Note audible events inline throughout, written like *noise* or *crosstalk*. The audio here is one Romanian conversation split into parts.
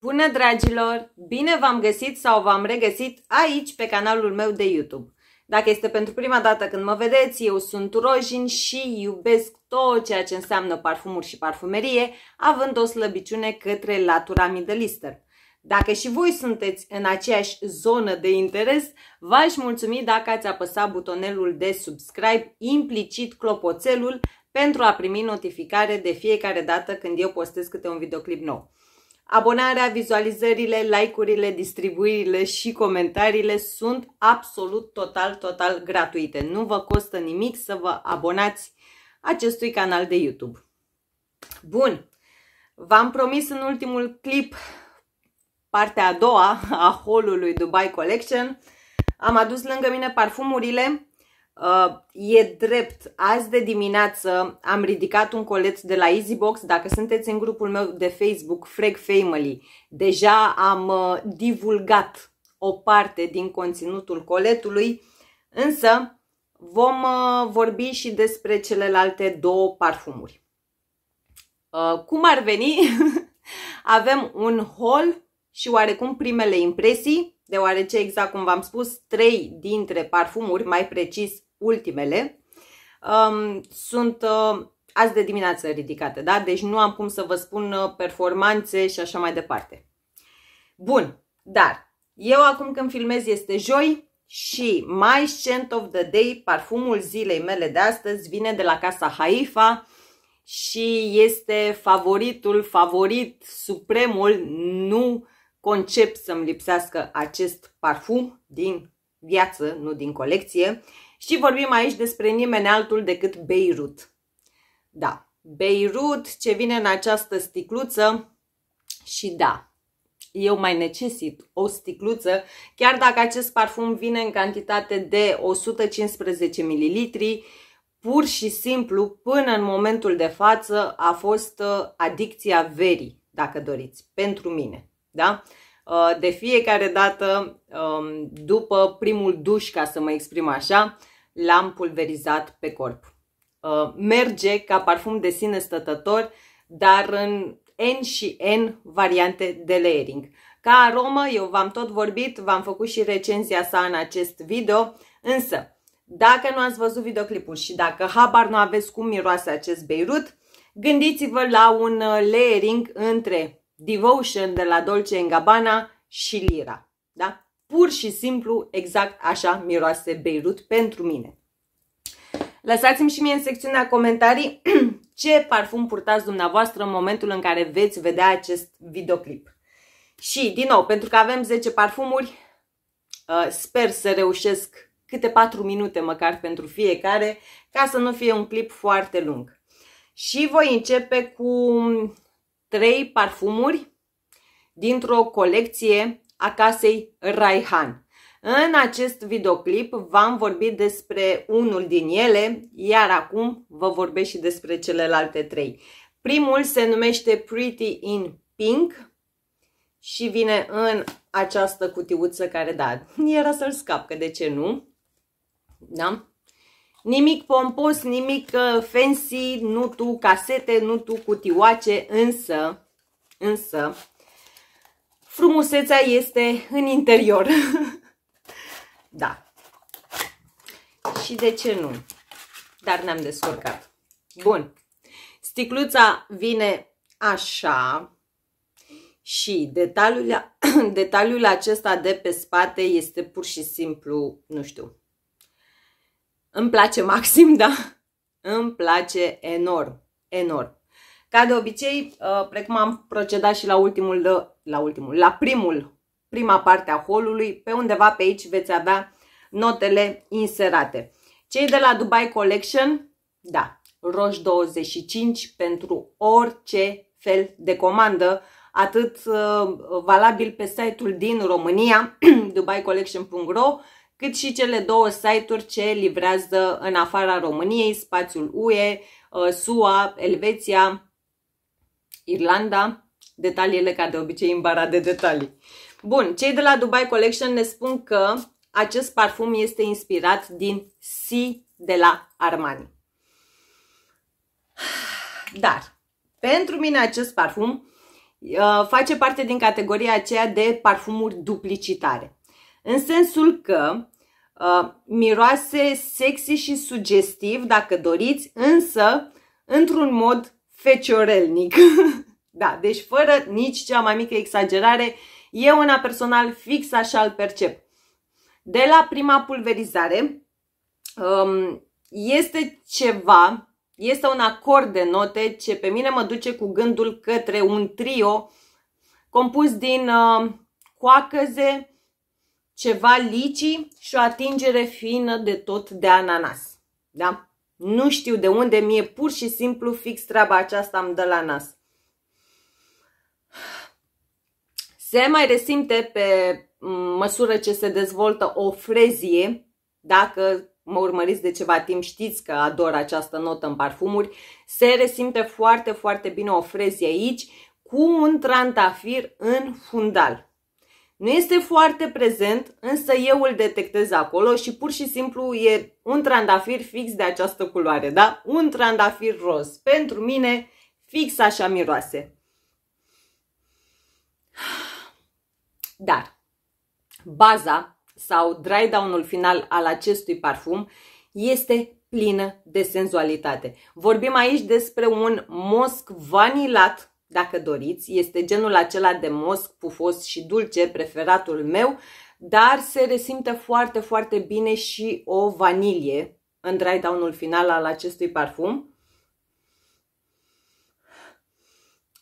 Bună dragilor! Bine v-am găsit sau v-am regăsit aici pe canalul meu de YouTube. Dacă este pentru prima dată când mă vedeți, eu sunt Rojin și iubesc tot ceea ce înseamnă parfumuri și parfumerie, având o slăbiciune către latura middle dacă și voi sunteți în aceeași zonă de interes, v-aș mulțumi dacă ați apăsat butonelul de subscribe, implicit clopoțelul, pentru a primi notificare de fiecare dată când eu postez câte un videoclip nou. Abonarea, vizualizările, like-urile, distribuirile și comentariile sunt absolut total, total gratuite. Nu vă costă nimic să vă abonați acestui canal de YouTube. Bun, v-am promis în ultimul clip partea a doua a haulului Dubai Collection. Am adus lângă mine parfumurile Uh, e drept, azi de dimineață am ridicat un colet de la Easybox, dacă sunteți în grupul meu de Facebook, Frag Family, deja am uh, divulgat o parte din conținutul coletului, însă vom uh, vorbi și despre celelalte două parfumuri. Uh, cum ar veni? *laughs* Avem un haul și oarecum primele impresii, deoarece, exact cum v-am spus, trei dintre parfumuri, mai precis ultimele um, sunt uh, azi de dimineață ridicate, da? Deci nu am cum să vă spun uh, performanțe și așa mai departe. Bun, dar eu acum când filmez este joi și My Scent of the Day, parfumul zilei mele de astăzi, vine de la casa Haifa și este favoritul, favorit, supremul, nu concep să-mi lipsească acest parfum din viață, nu din colecție și vorbim aici despre nimeni altul decât Beirut. Da, Beirut, ce vine în această sticluță și da, eu mai necesit o sticluță, chiar dacă acest parfum vine în cantitate de 115 ml, pur și simplu, până în momentul de față, a fost uh, adicția verii, dacă doriți, pentru mine. Da? Uh, de fiecare dată, um, după primul duș, ca să mă exprim așa, l-am pulverizat pe corp. Uh, merge ca parfum de sine stătător, dar în N și N variante de layering. Ca aromă, eu v-am tot vorbit, v-am făcut și recenzia sa în acest video, însă, dacă nu ați văzut videoclipul și dacă habar nu aveți cum miroase acest Beirut, gândiți-vă la un uh, layering între Devotion de la Dolce Gabbana și Lira. Da? pur și simplu exact așa miroase Beirut pentru mine. Lăsați-mi și mie în secțiunea comentarii *clears throat* ce parfum purtați dumneavoastră în momentul în care veți vedea acest videoclip. Și, din nou, pentru că avem 10 parfumuri, uh, sper să reușesc câte 4 minute măcar pentru fiecare, ca să nu fie un clip foarte lung. Și voi începe cu 3 parfumuri dintr-o colecție a casei Raihan. În acest videoclip v-am vorbit despre unul din ele, iar acum vă vorbesc și despre celelalte trei. Primul se numește Pretty in Pink și vine în această cutiuță care, da, era să-l scap, că de ce nu? Da? Nimic pompos, nimic uh, fancy, nu tu casete, nu tu cutioace, însă, însă, Frumusețea este în interior. *laughs* da. Și de ce nu? Dar ne-am descurcat. Bun. Sticluța vine așa și detaliul, *clears throat* detaliul acesta de pe spate este pur și simplu, nu știu, îmi place maxim, *laughs* da? Îmi place enorm, enorm. Ca de obicei, uh, precum am procedat și la ultimul, la ultimul, la primul, prima parte a holului, pe undeva pe aici veți avea notele inserate. Cei de la Dubai Collection, da, roș 25 pentru orice fel de comandă, atât uh, valabil pe site-ul din România, *clears throat* dubaicollection.ro, cât și cele două site-uri ce livrează în afara României, spațiul UE, uh, SUA, Elveția, Irlanda, detaliile ca de obicei în bara de detalii. Bun, cei de la Dubai Collection ne spun că acest parfum este inspirat din Si de la Armani. Dar, pentru mine acest parfum ă, face parte din categoria aceea de parfumuri duplicitare. În sensul că uh, miroase sexy și sugestiv, dacă doriți, însă într-un mod feciorelnic. *laughs* da, deci fără nici cea mai mică exagerare, eu una personal fix așa îl percep. De la prima pulverizare um, este ceva, este un acord de note ce pe mine mă duce cu gândul către un trio compus din um, coacăze, ceva licii și o atingere fină de tot de ananas. Da? Nu știu de unde, mie pur și simplu fix treaba aceasta îmi dă la nas. Se mai resimte pe mm, măsură ce se dezvoltă o frezie, dacă mă urmăriți de ceva timp, știți că ador această notă în parfumuri, se resimte foarte, foarte bine o frezie aici cu un trantafir în fundal. Nu este foarte prezent, însă eu îl detectez acolo și pur și simplu e un trandafir fix de această culoare, da? Un trandafir roz. Pentru mine, fix așa miroase. Dar baza sau dry down-ul final al acestui parfum este plină de senzualitate. Vorbim aici despre un mosc vanilat dacă doriți. Este genul acela de mosc pufos și dulce, preferatul meu, dar se resimte foarte, foarte bine și o vanilie în dry down-ul final al acestui parfum.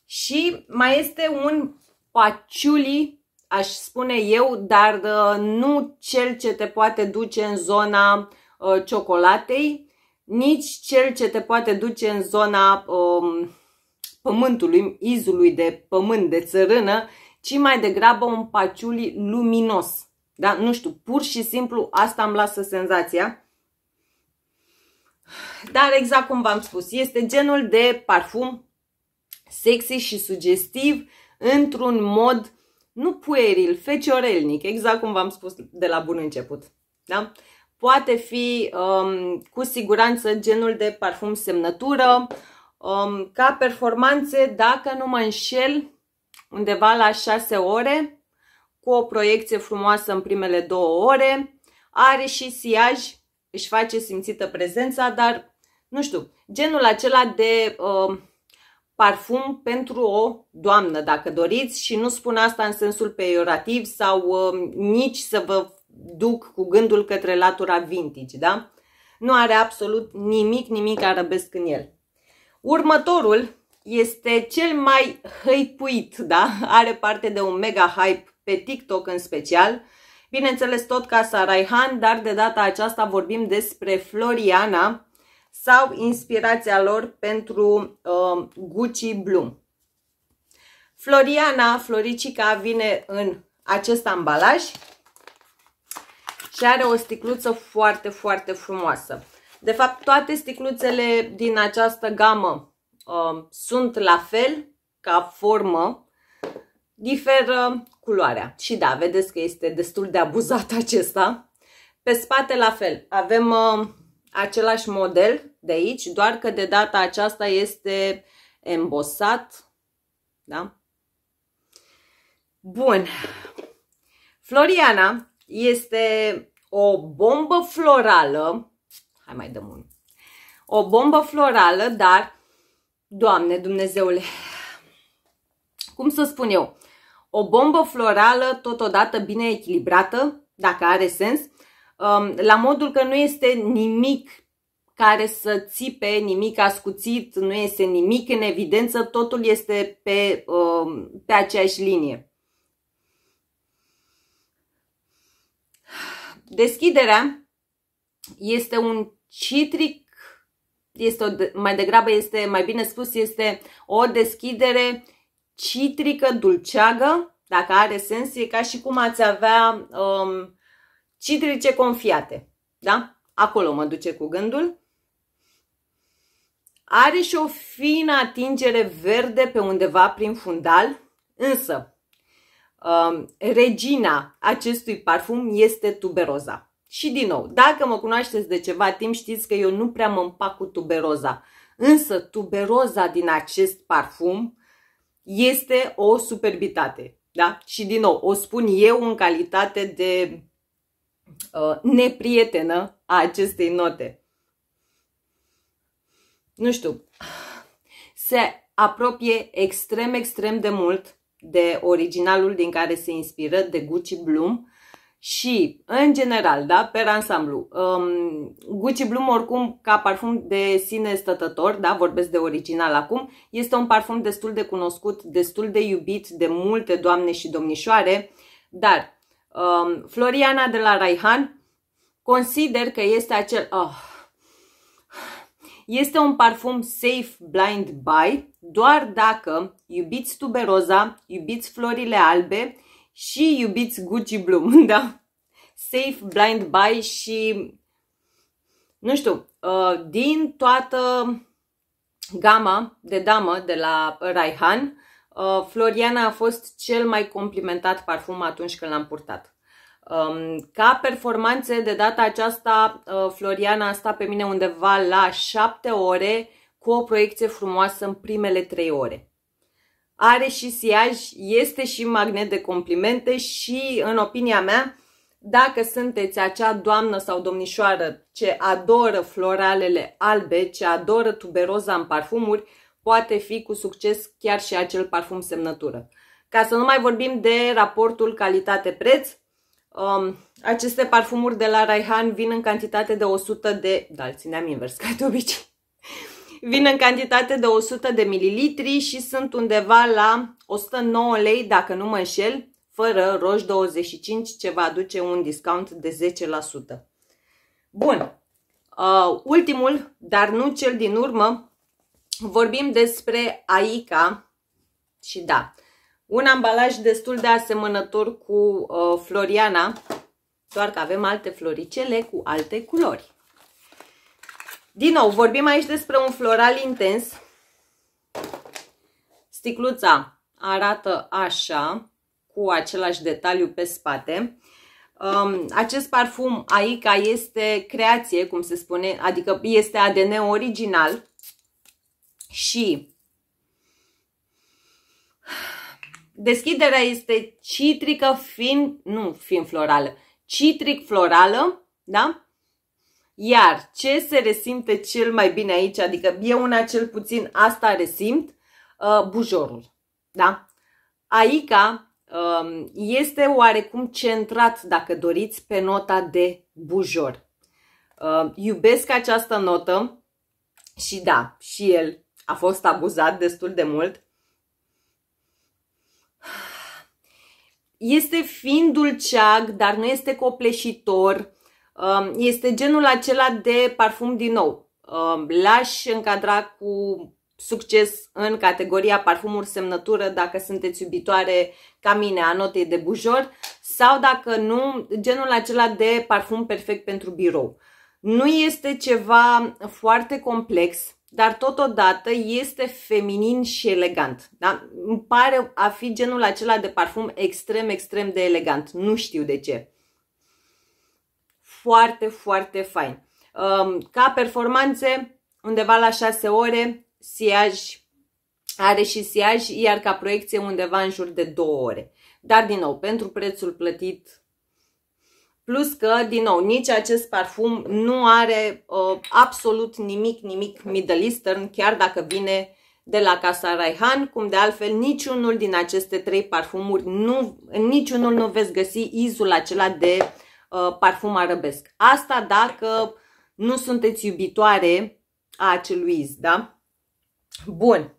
Și mai este un paciuli, aș spune eu, dar uh, nu cel ce te poate duce în zona uh, ciocolatei, nici cel ce te poate duce în zona um, pământului, izului de pământ, de țărână, ci mai degrabă un paciuli luminos. Da? Nu știu, pur și simplu asta îmi lasă senzația. Dar exact cum v-am spus, este genul de parfum sexy și sugestiv într-un mod nu pueril, feciorelnic, exact cum v-am spus de la bun început. Da? Poate fi um, cu siguranță genul de parfum semnătură, uh, um, ca performanțe, dacă nu mă înșel, undeva la 6 ore, cu o proiecție frumoasă în primele două ore, are și siaj, își face simțită prezența, dar, nu știu, genul acela de uh, parfum pentru o doamnă, dacă doriți, și nu spun asta în sensul peiorativ sau uh, nici să vă duc cu gândul către latura vintage, da? Nu are absolut nimic, nimic arăbesc în el. Următorul este cel mai hăipuit, da? Are parte de un mega hype pe TikTok în special. Bineînțeles tot Casa Raihan, dar de data aceasta vorbim despre Floriana sau inspirația lor pentru uh, Gucci Bloom. Floriana, Floricica, vine în acest ambalaj și are o sticluță foarte, foarte frumoasă. De fapt, toate sticluțele din această gamă uh, sunt la fel ca formă, diferă culoarea. Și da, vedeți că este destul de abuzat acesta. Pe spate la fel, avem uh, același model de aici, doar că de data aceasta este embosat. Da? Bun. Floriana este o bombă florală Hai mai dăm unul. O bombă florală, dar, Doamne Dumnezeule, cum să spun eu, o bombă florală totodată bine echilibrată, dacă are sens, um, la modul că nu este nimic care să țipe, nimic ascuțit, nu este nimic în evidență, totul este pe, um, pe aceeași linie. Deschiderea este un citric este o, mai degrabă este, mai bine spus, este o deschidere citrică, dulceagă, dacă are sens, e ca și cum ați avea um, citrice confiate. Da? Acolo mă duce cu gândul. Are și o fină atingere verde pe undeva prin fundal, însă um, regina acestui parfum este tuberoza. Și din nou, dacă mă cunoașteți de ceva timp, știți că eu nu prea mă împac cu tuberoza. Însă tuberoza din acest parfum este o superbitate. Da? Și din nou, o spun eu în calitate de uh, neprietenă a acestei note. Nu știu, se apropie extrem, extrem de mult de originalul din care se inspiră, de Gucci Bloom, și, în general, da, pe ansamblu, um, Gucci Bloom, oricum, ca parfum de sine stătător, da, vorbesc de original acum, este un parfum destul de cunoscut, destul de iubit de multe doamne și domnișoare, dar um, Floriana de la Raihan consider că este acel... Oh, este un parfum safe blind buy doar dacă iubiți tuberoza, iubiți florile albe, și iubiți Gucci Bloom, *laughs* da? Safe Blind Buy și, nu știu, uh, din toată gama de damă de la Raihan, uh, Floriana a fost cel mai complimentat parfum atunci când l-am purtat. Um, ca performanțe, de data aceasta, uh, Floriana a stat pe mine undeva la 7 ore cu o proiecție frumoasă în primele 3 ore are și siaj, este și magnet de complimente și, în opinia mea, dacă sunteți acea doamnă sau domnișoară ce adoră floralele albe, ce adoră tuberoza în parfumuri, poate fi cu succes chiar și acel parfum semnătură. Ca să nu mai vorbim de raportul calitate-preț, um, aceste parfumuri de la Raihan vin în cantitate de 100 de... Da, țineam invers, ca de obicei. Vin în cantitate de 100 de mililitri și sunt undeva la 109 lei, dacă nu mă înșel, fără roș 25, ce va aduce un discount de 10%. Bun, uh, ultimul, dar nu cel din urmă, vorbim despre Aica și da, un ambalaj destul de asemănător cu uh, Floriana, doar că avem alte floricele cu alte culori. Din nou, vorbim aici despre un floral intens. Sticluța arată așa, cu același detaliu pe spate. Um, acest parfum Aica este creație, cum se spune, adică este ADN original și deschiderea este citrică fin, nu fin florală, citric florală, da? Iar ce se resimte cel mai bine aici, adică eu una cel puțin asta resimt, uh, bujorul. Da? Aica um, este oarecum centrat, dacă doriți, pe nota de bujor. Uh, iubesc această notă și da, și el a fost abuzat destul de mult. Este fin dulceag, dar nu este copleșitor Um, este genul acela de parfum din nou. Um, l-aș încadra cu succes în categoria parfumuri semnătură dacă sunteți iubitoare ca mine a notei de bujor sau dacă nu, genul acela de parfum perfect pentru birou. Nu este ceva foarte complex, dar totodată este feminin și elegant. Da? Îmi pare a fi genul acela de parfum extrem, extrem de elegant. Nu știu de ce foarte, foarte fain. Um, ca performanțe, undeva la 6 ore, siaj are și siaj, iar ca proiecție undeva în jur de 2 ore. Dar, din nou, pentru prețul plătit, plus că, din nou, nici acest parfum nu are uh, absolut nimic, nimic Middle Eastern, chiar dacă vine de la Casa Raihan, cum de altfel niciunul din aceste trei parfumuri, nu, niciunul nu veți găsi izul acela de Uh, parfum arabesc. Asta dacă nu sunteți iubitoare a acelui iz, da? Bun.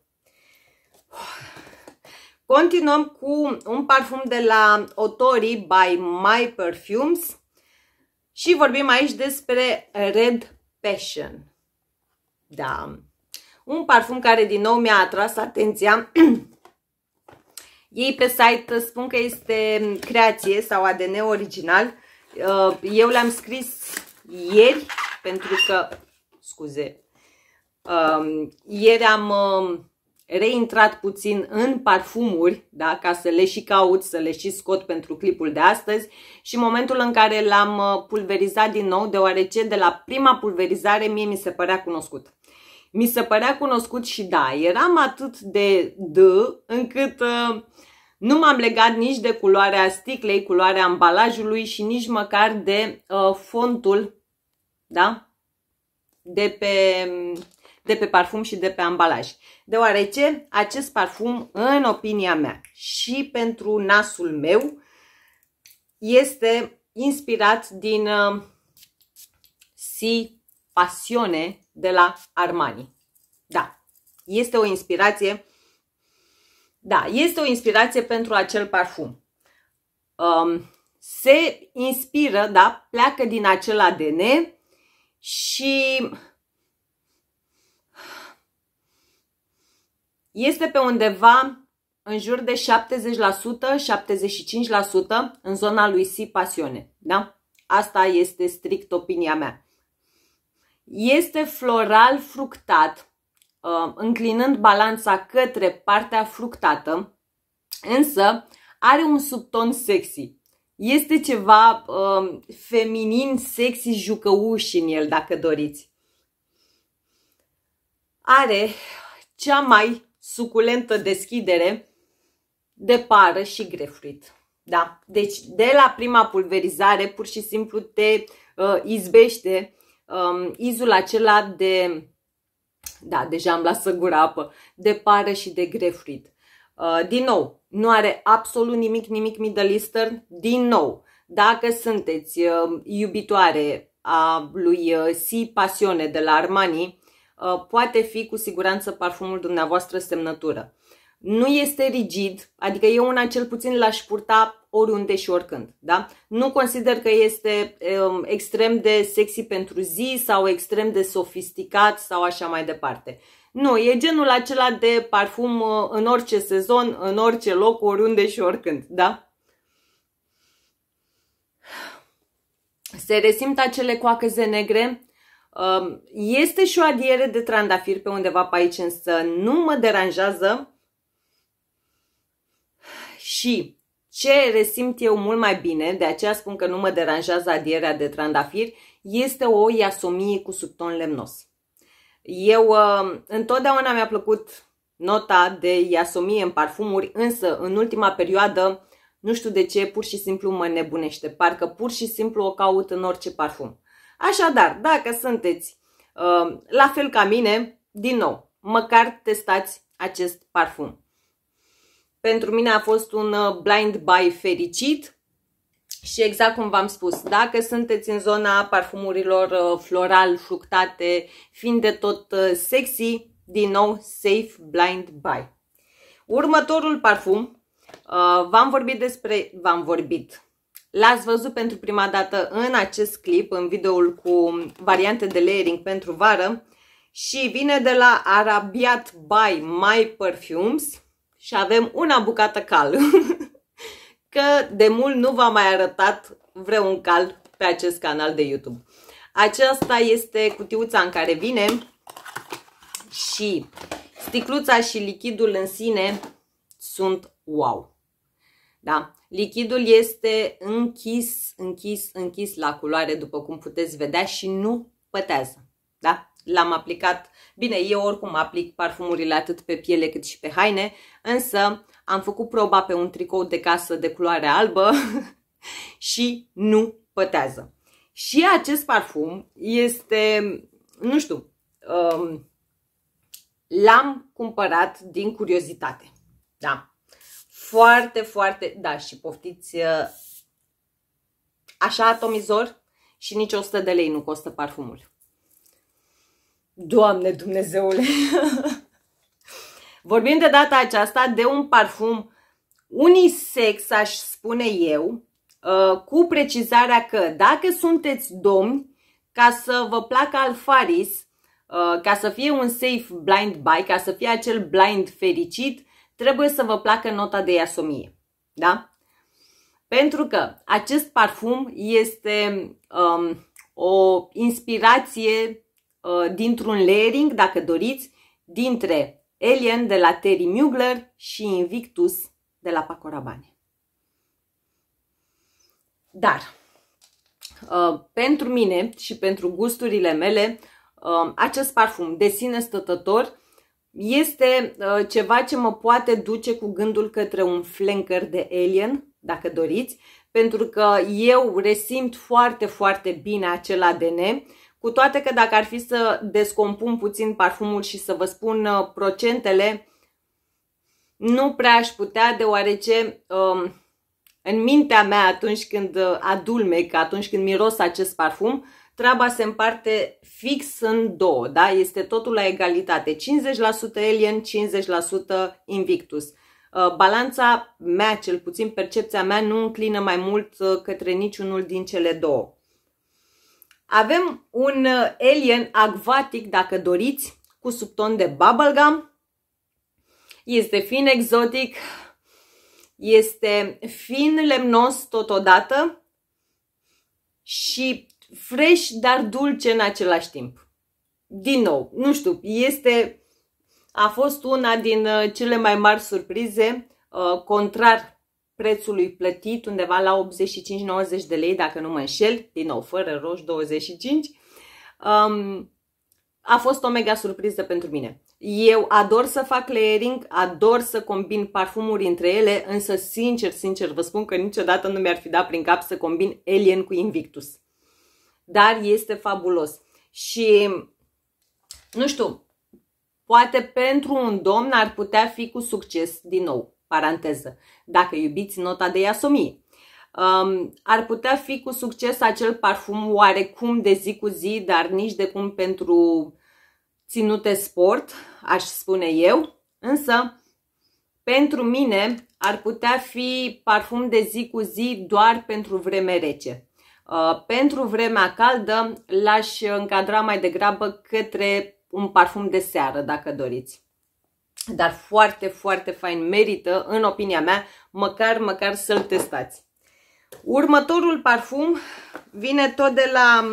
Continuăm cu un parfum de la Otori by My Perfumes și vorbim aici despre Red Passion. Da. Un parfum care din nou mi-a atras atenția. *clears throat* Ei pe site spun că este creație sau ADN original Uh, eu le-am scris ieri, pentru că, scuze, um, ieri am um, reintrat puțin în parfumuri, da, ca să le și caut, să le și scot pentru clipul de astăzi și momentul în care l-am uh, pulverizat din nou, deoarece de la prima pulverizare mie mi se părea cunoscut. Mi se părea cunoscut și da, eram atât de D încât uh, nu m-am legat nici de culoarea sticlei, culoarea ambalajului și nici măcar de uh, fontul da? de, pe, de pe parfum și de pe ambalaj. Deoarece acest parfum, în opinia mea și pentru nasul meu, este inspirat din uh, Si Pasione de la Armani. Da, este o inspirație da, este o inspirație pentru acel parfum. Um, se inspiră, da, pleacă din acel ADN și este pe undeva în jur de 70%, 75% în zona lui Si pasiune, da? Asta este strict opinia mea. Este floral fructat, Uh, înclinând balanța către partea fructată, însă are un subton sexy. Este ceva uh, feminin, sexy, jucăuș în el, dacă doriți. Are cea mai suculentă deschidere de pară și grefuit. Da? Deci, de la prima pulverizare, pur și simplu te uh, izbește um, izul acela de da, deja am lasă gura apă. De pară și de grefrit. Uh, din nou, nu are absolut nimic, nimic Middle Eastern. Din nou, dacă sunteți uh, iubitoare a lui uh, Si Pasione de la Armani, uh, poate fi cu siguranță parfumul dumneavoastră semnătură nu este rigid, adică eu una cel puțin l-aș purta oriunde și oricând. Da? Nu consider că este um, extrem de sexy pentru zi sau extrem de sofisticat sau așa mai departe. Nu, e genul acela de parfum uh, în orice sezon, în orice loc, oriunde și oricând. Da? Se resimt acele coacăze negre, um, este și o adiere de trandafir pe undeva pe aici, însă nu mă deranjează și ce resimt eu mult mai bine, de aceea spun că nu mă deranjează adierea de trandafir, este o iasomie cu subton lemnos. Eu uh, întotdeauna mi-a plăcut nota de iasomie în parfumuri, însă în ultima perioadă, nu știu de ce, pur și simplu mă nebunește. Parcă pur și simplu o caut în orice parfum. Așadar, dacă sunteți uh, la fel ca mine, din nou, măcar testați acest parfum. Pentru mine a fost un uh, blind buy fericit și exact cum v-am spus, dacă sunteți în zona parfumurilor uh, floral, fructate, fiind de tot uh, sexy, din nou safe blind buy. Următorul parfum, v-am vorbit despre, v-am vorbit, L-ați văzut pentru prima dată în acest clip, în videoul cu variante de layering pentru vară și vine de la Arabiat by My Perfumes și avem una bucată cal. *laughs* Că de mult nu v-am mai arătat vreun cal pe acest canal de YouTube. Aceasta este cutiuța în care vine și sticluța și lichidul în sine sunt wow. Da? Lichidul este închis, închis, închis la culoare, după cum puteți vedea și nu pătează. Da? L-am aplicat Bine, eu oricum aplic parfumurile atât pe piele cât și pe haine, însă am făcut proba pe un tricou de casă de culoare albă *laughs* și nu pătează. Și acest parfum este, nu știu, um, l-am cumpărat din curiozitate. Da. Foarte, foarte, da, și poftiți uh, așa atomizor și nici 100 de lei nu costă parfumul. Doamne Dumnezeule! Vorbim de data aceasta de un parfum unisex, aș spune eu, uh, cu precizarea că dacă sunteți domni, ca să vă placă Alfaris, uh, ca să fie un safe blind buy, ca să fie acel blind fericit, trebuie să vă placă nota de iasomie. Da? Pentru că acest parfum este um, o inspirație Uh, dintr-un layering, dacă doriți, dintre Alien de la Terry Mugler și Invictus de la Paco Rabanne. Dar, uh, pentru mine și pentru gusturile mele, uh, acest parfum de sine stătător este ceva ce mă poate duce cu gândul către un flanker de alien, dacă doriți, pentru că eu resimt foarte, foarte bine acel ADN cu toate că dacă ar fi să descompun puțin parfumul și să vă spun uh, procentele, nu prea aș putea, deoarece um, în mintea mea atunci când uh, adulmec, atunci când miros acest parfum, treaba se împarte fix în două, da? Este totul la egalitate, 50% Alien, 50% Invictus. Uh, balanța mea, cel puțin percepția mea, nu înclină mai mult către niciunul din cele două. Avem un uh, alien acvatic, dacă doriți, cu subton de bubblegum. Este fin exotic, este fin lemnos totodată și fresh, dar dulce în același timp. Din nou, nu știu, este, a fost una din uh, cele mai mari surprize, uh, contrar prețului plătit undeva la 85-90 de lei, dacă nu mă înșel, din nou, fără roș 25, um, a fost o mega surpriză pentru mine. Eu ador să fac layering, ador să combin parfumuri între ele, însă sincer, sincer vă spun că niciodată nu mi-ar fi dat prin cap să combin Alien cu Invictus. Dar este fabulos. Și, nu știu, poate pentru un domn ar putea fi cu succes din nou paranteză, dacă iubiți nota de iasomie. Um, ar putea fi cu succes acel parfum oarecum de zi cu zi, dar nici de cum pentru ținute sport, aș spune eu, însă pentru mine ar putea fi parfum de zi cu zi doar pentru vreme rece. Uh, pentru vremea caldă l-aș încadra mai degrabă către un parfum de seară, dacă doriți dar foarte, foarte fain, merită, în opinia mea, măcar, măcar să-l testați. Următorul parfum vine tot de la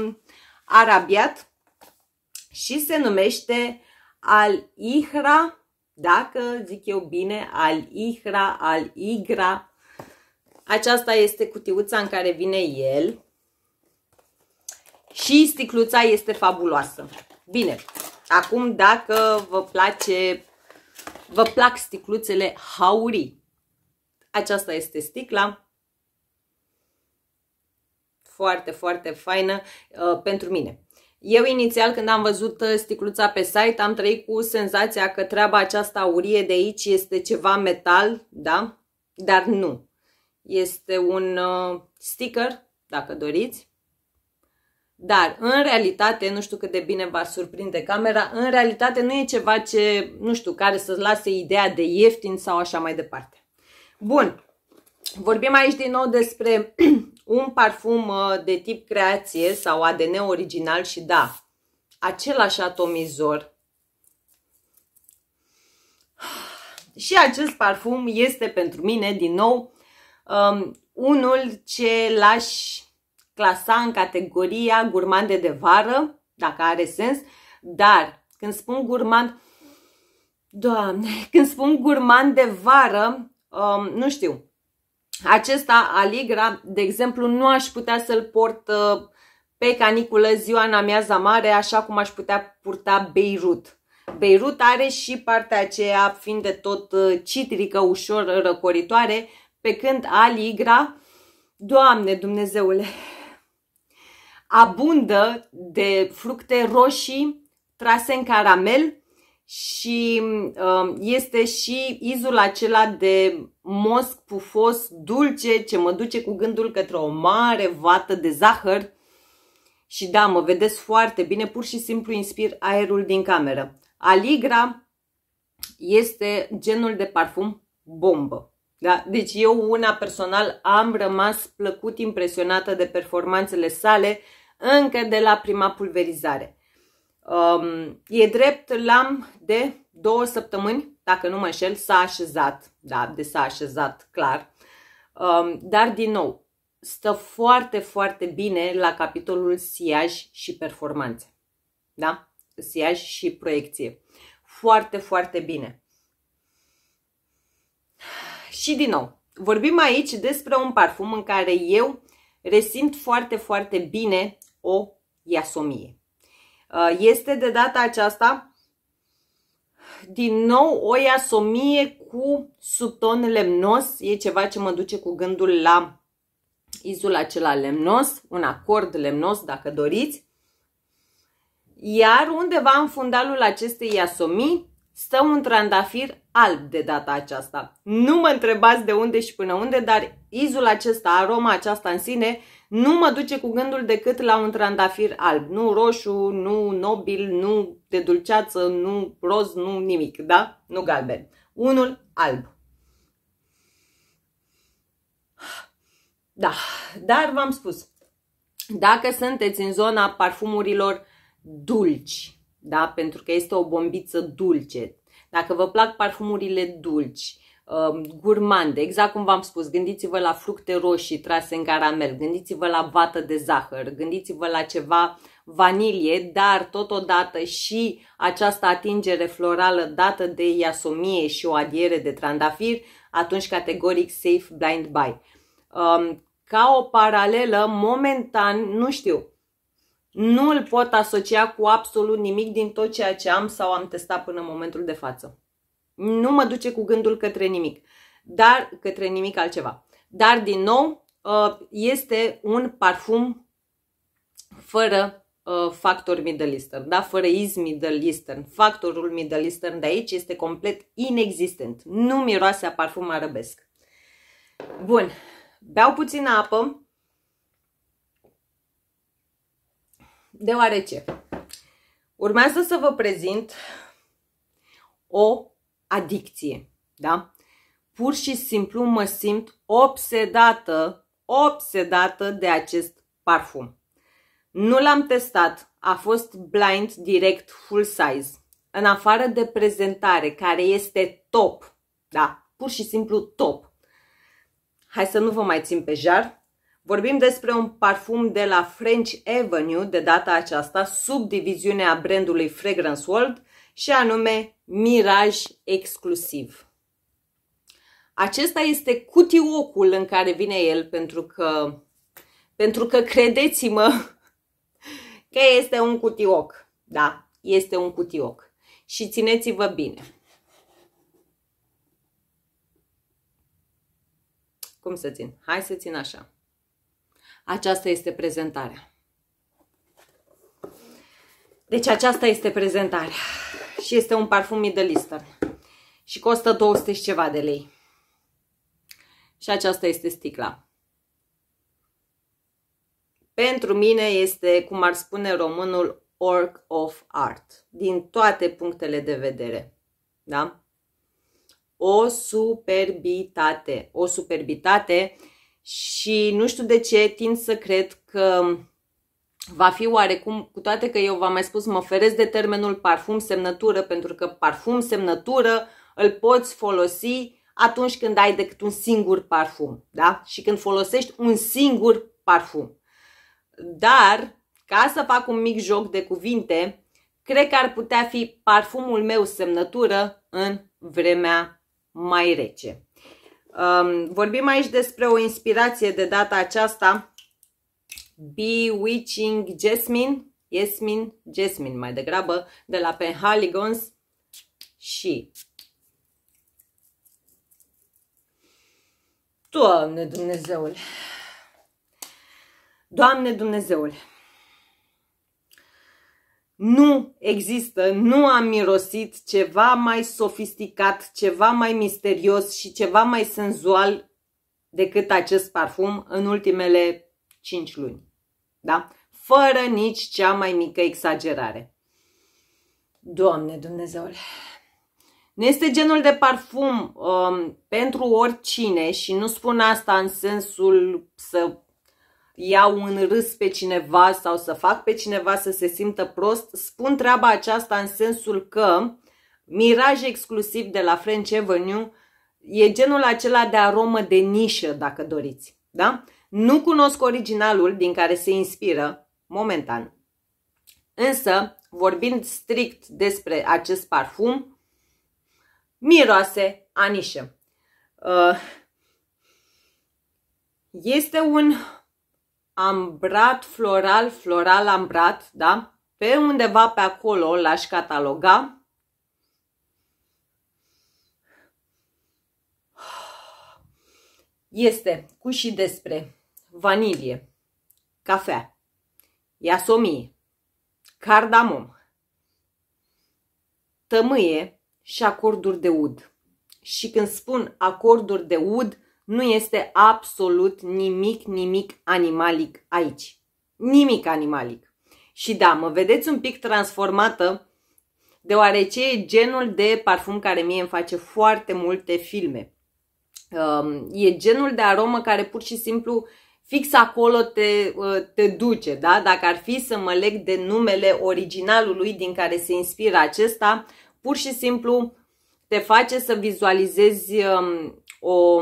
Arabiat și se numește Al-Ihra, dacă zic eu bine, Al-Ihra, Al-Igra. Aceasta este cutiuța în care vine el și sticluța este fabuloasă. Bine, acum dacă vă place Vă plac sticluțele Hauri. Aceasta este sticla foarte, foarte faină uh, pentru mine. Eu inițial când am văzut uh, sticluța pe site am trăit cu senzația că treaba aceasta aurie de aici este ceva metal, da? Dar nu. Este un uh, sticker, dacă doriți, dar, în realitate, nu știu cât de bine va surprinde camera, în realitate nu e ceva ce, nu știu, care să-ți lase ideea de ieftin sau așa mai departe. Bun, vorbim aici din nou despre *clears throat* un parfum uh, de tip creație sau ADN original și da, același atomizor. Și acest parfum este pentru mine, din nou, um, unul ce lași clasa în categoria gurmande de vară, dacă are sens, dar când spun gurmand, doamne, *laughs* când spun gurmand de vară, um, nu știu, acesta, Aligra, de exemplu, nu aș putea să-l port uh, pe caniculă ziua în amiaza mare, așa cum aș putea purta Beirut. Beirut are și partea aceea fiind de tot uh, citrică, ușor răcoritoare, pe când Aligra, doamne Dumnezeule, abundă de fructe roșii trase în caramel și um, este și izul acela de mosc pufos dulce ce mă duce cu gândul către o mare vată de zahăr și da, mă vedeți foarte bine, pur și simplu inspir aerul din cameră. Aligra este genul de parfum bombă. Da? Deci eu una personal am rămas plăcut impresionată de performanțele sale, încă de la prima pulverizare. Um, e drept, l-am de două săptămâni, dacă nu mă înșel, s-a așezat, da, de s-a așezat clar, um, dar din nou, stă foarte, foarte bine la capitolul siaj și performanțe, da? Siaj și proiecție. Foarte, foarte bine. Și din nou, vorbim aici despre un parfum în care eu resimt foarte, foarte bine o iasomie. Uh, este de data aceasta din nou o iasomie cu subton lemnos, e ceva ce mă duce cu gândul la izul acela lemnos, un acord lemnos dacă doriți. Iar undeva în fundalul acestei iasomii stă un trandafir alb de data aceasta. Nu mă întrebați de unde și până unde, dar izul acesta, aroma aceasta în sine, nu mă duce cu gândul decât la un trandafir alb. Nu roșu, nu nobil, nu de dulceață, nu roz, nu nimic, da? Nu galben. Unul alb. Da, dar v-am spus, dacă sunteți în zona parfumurilor dulci, da? Pentru că este o bombiță dulce. Dacă vă plac parfumurile dulci, Um, gurmande, exact cum v-am spus, gândiți-vă la fructe roșii trase în caramel, gândiți-vă la vată de zahăr, gândiți-vă la ceva vanilie, dar totodată și această atingere florală dată de iasomie și o adiere de trandafir, atunci categoric safe blind buy. Um, ca o paralelă, momentan, nu știu, nu îl pot asocia cu absolut nimic din tot ceea ce am sau am testat până în momentul de față. Nu mă duce cu gândul către nimic, dar către nimic altceva. Dar, din nou, uh, este un parfum fără uh, factor Middle Eastern, da? fără iz Middle Eastern. Factorul Middle Eastern de aici este complet inexistent. Nu miroase a parfum arabesc. Bun, beau puțină apă, deoarece urmează să vă prezint o adicție, da? Pur și simplu mă simt obsedată, obsedată de acest parfum. Nu l-am testat, a fost blind direct full size. În afară de prezentare, care este top, da, pur și simplu top. Hai să nu vă mai țin pe jar. Vorbim despre un parfum de la French Avenue, de data aceasta, sub diviziunea brandului Fragrance World, și anume Miraj exclusiv. Acesta este cutiocul în care vine el pentru că, pentru că credeți-mă *laughs* că este un cutioc. Da, este un cutioc. Și țineți-vă bine. Cum să țin? Hai să țin așa. Aceasta este prezentarea. Deci aceasta este prezentarea și este un parfum Middle Eastern și costă 200 și ceva de lei. Și aceasta este sticla. Pentru mine este, cum ar spune românul, work of art, din toate punctele de vedere. Da? O superbitate, o superbitate și nu știu de ce tind să cred că va fi oarecum, cu toate că eu v-am mai spus, mă feresc de termenul parfum-semnătură, pentru că parfum-semnătură îl poți folosi atunci când ai decât un singur parfum, da? Și când folosești un singur parfum. Dar, ca să fac un mic joc de cuvinte, cred că ar putea fi parfumul meu semnătură în vremea mai rece. Um, vorbim aici despre o inspirație de data aceasta Bewitching Jasmine, Jasmine, Jasmine mai degrabă, de la Penhaligons și... Doamne Dumnezeul! Doamne Dumnezeul! Nu există, nu am mirosit ceva mai sofisticat, ceva mai misterios și ceva mai senzual decât acest parfum în ultimele 5 luni. Da? Fără nici cea mai mică exagerare. Doamne Dumnezeule! Nu este genul de parfum um, pentru oricine și nu spun asta în sensul să iau în râs pe cineva sau să fac pe cineva să se simtă prost. Spun treaba aceasta în sensul că miraj exclusiv de la French Avenue e genul acela de aromă de nișă, dacă doriți. Da? Nu cunosc originalul din care se inspiră momentan. Însă, vorbind strict despre acest parfum, miroase anișă. Uh, este un ambrat floral, floral ambrat, da? Pe undeva pe acolo l-aș cataloga. Este cu și despre vanilie, cafea, iasomie, cardamom, tămâie și acorduri de ud. Și când spun acorduri de ud, nu este absolut nimic, nimic animalic aici. Nimic animalic. Și da, mă vedeți un pic transformată, deoarece e genul de parfum care mie îmi face foarte multe filme. Um, e genul de aromă care pur și simplu fix acolo te, uh, te duce. Da? Dacă ar fi să mă leg de numele originalului din care se inspiră acesta, pur și simplu te face să vizualizezi um, o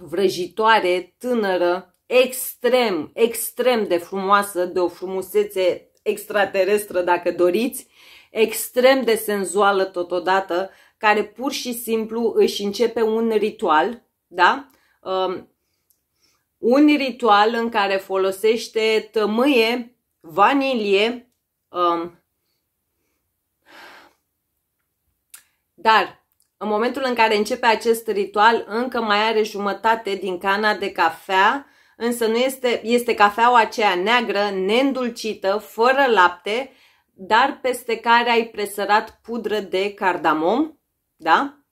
vrăjitoare tânără extrem, extrem de frumoasă, de o frumusețe extraterestră, dacă doriți, extrem de senzuală totodată, care pur și simplu își începe un ritual, da? Um, un ritual în care folosește tămâie, vanilie, um, dar în momentul în care începe acest ritual, încă mai are jumătate din cana de cafea, însă nu este, este cafeaua aceea neagră, neîndulcită, fără lapte, dar peste care ai presărat pudră de cardamom, da?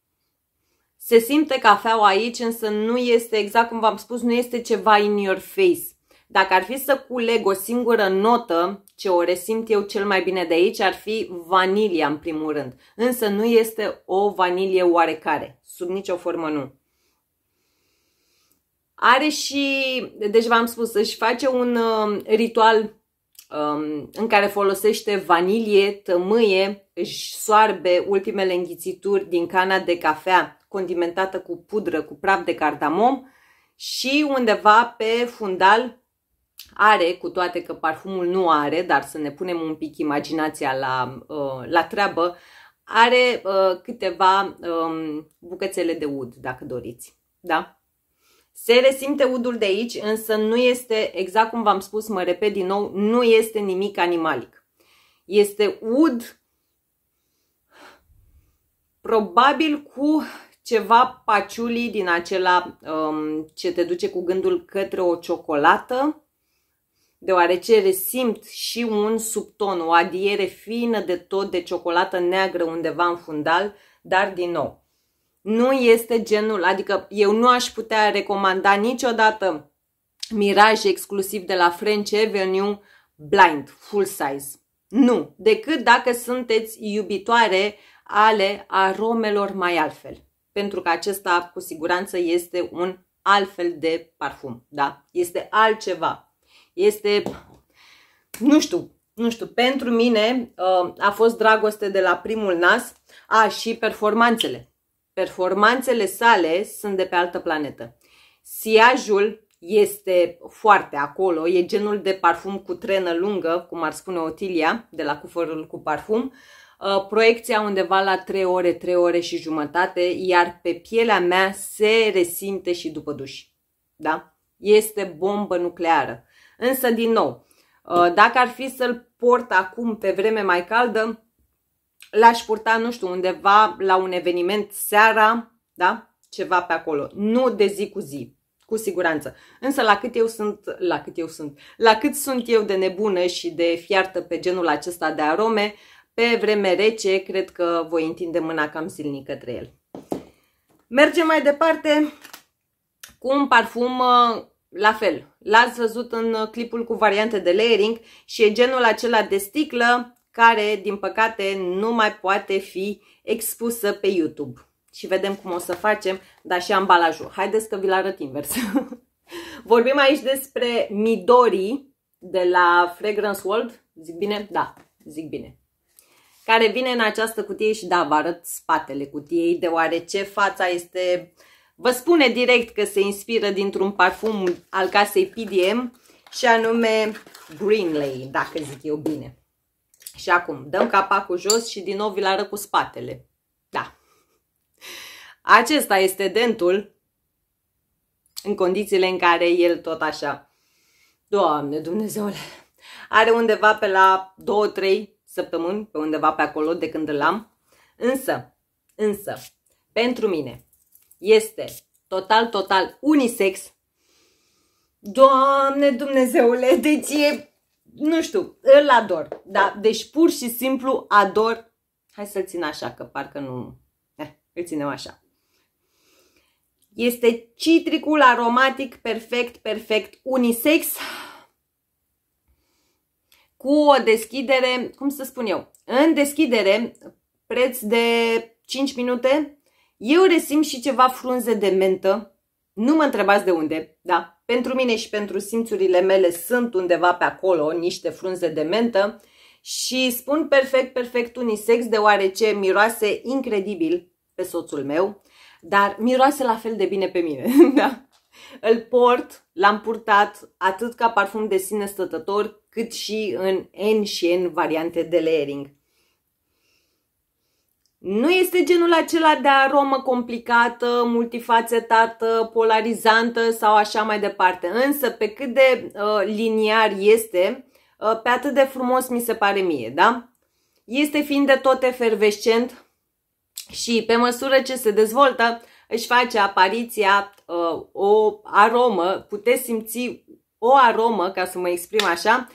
Se simte cafeaua aici, însă nu este, exact cum v-am spus, nu este ceva in your face. Dacă ar fi să culeg o singură notă, ce o resimt eu cel mai bine de aici, ar fi vanilia în primul rând. Însă nu este o vanilie oarecare, sub nicio formă nu. Are și, deci v-am spus, își face un uh, ritual um, în care folosește vanilie, tămâie, își soarbe ultimele înghițituri din cana de cafea, condimentată cu pudră, cu praf de cardamom și undeva pe fundal are, cu toate că parfumul nu are, dar să ne punem un pic imaginația la, uh, la treabă, are uh, câteva um, bucățele de ud, dacă doriți. Da? Se resimte udul de aici, însă nu este, exact cum v-am spus, mă repet din nou, nu este nimic animalic. Este ud probabil cu ceva paciuli din acela um, ce te duce cu gândul către o ciocolată, deoarece resimt și un subton, o adiere fină de tot de ciocolată neagră undeva în fundal, dar din nou, nu este genul, adică eu nu aș putea recomanda niciodată miraj exclusiv de la French Avenue blind, full size. Nu, decât dacă sunteți iubitoare ale aromelor mai altfel pentru că acesta cu siguranță este un altfel de parfum, da? Este altceva. Este, nu știu, nu știu, pentru mine uh, a fost dragoste de la primul nas, a, și performanțele. Performanțele sale sunt de pe altă planetă. Siajul este foarte acolo, e genul de parfum cu trenă lungă, cum ar spune Otilia, de la cufărul cu parfum, uh, Uh, proiecția undeva la 3 ore, 3 ore și jumătate, iar pe pielea mea se resimte și după duș. Da? Este bombă nucleară. Însă, din nou, uh, dacă ar fi să-l port acum pe vreme mai caldă, l-aș purta, nu știu, undeva la un eveniment seara, da? Ceva pe acolo. Nu de zi cu zi, cu siguranță. Însă la cât eu sunt, la cât eu sunt, la cât sunt eu de nebună și de fiartă pe genul acesta de arome, uh, pe vreme rece, cred că voi întinde mâna cam silnic către el. Mergem mai departe cu un parfum uh, la fel. L-ați văzut în uh, clipul cu variante de layering și e genul acela de sticlă care, din păcate, nu mai poate fi expusă pe YouTube. Și vedem cum o să facem, dar și ambalajul. Haideți că vi-l arăt invers. *laughs* Vorbim aici despre Midori de la Fragrance World. Zic bine? Da, zic bine care vine în această cutie și da, vă arăt spatele cutiei, deoarece fața este, vă spune direct că se inspiră dintr-un parfum al casei PDM și anume Greenlay, dacă zic eu bine. Și acum dăm capacul jos și din nou vi-l arăt cu spatele. Da. Acesta este dentul în condițiile în care el tot așa, Doamne Dumnezeule, are undeva pe la 2-3 săptămâni, pe undeva pe acolo, de când îl am. Însă, însă, pentru mine este total, total unisex. Doamne Dumnezeule, deci ce? nu știu, îl ador. Da? Deci pur și simplu ador. Hai să-l țin așa, că parcă nu... Eh, îl ținem așa. Este citricul aromatic perfect, perfect unisex cu o deschidere, cum să spun eu, în deschidere, preț de 5 minute, eu resim și ceva frunze de mentă, nu mă întrebați de unde, da, pentru mine și pentru simțurile mele sunt undeva pe acolo niște frunze de mentă și spun perfect, perfect unisex, deoarece miroase incredibil pe soțul meu, dar miroase la fel de bine pe mine, *laughs* da. Îl port, l-am purtat atât ca parfum de sine stătător, cât și în N și N variante de layering. Nu este genul acela de aromă complicată, multifacetată, polarizantă sau așa mai departe. Însă, pe cât de uh, liniar este, uh, pe atât de frumos mi se pare mie, da? Este fiind de tot efervescent și pe măsură ce se dezvoltă, își face apariția uh, o aromă, puteți simți o aromă, ca să mă exprim așa,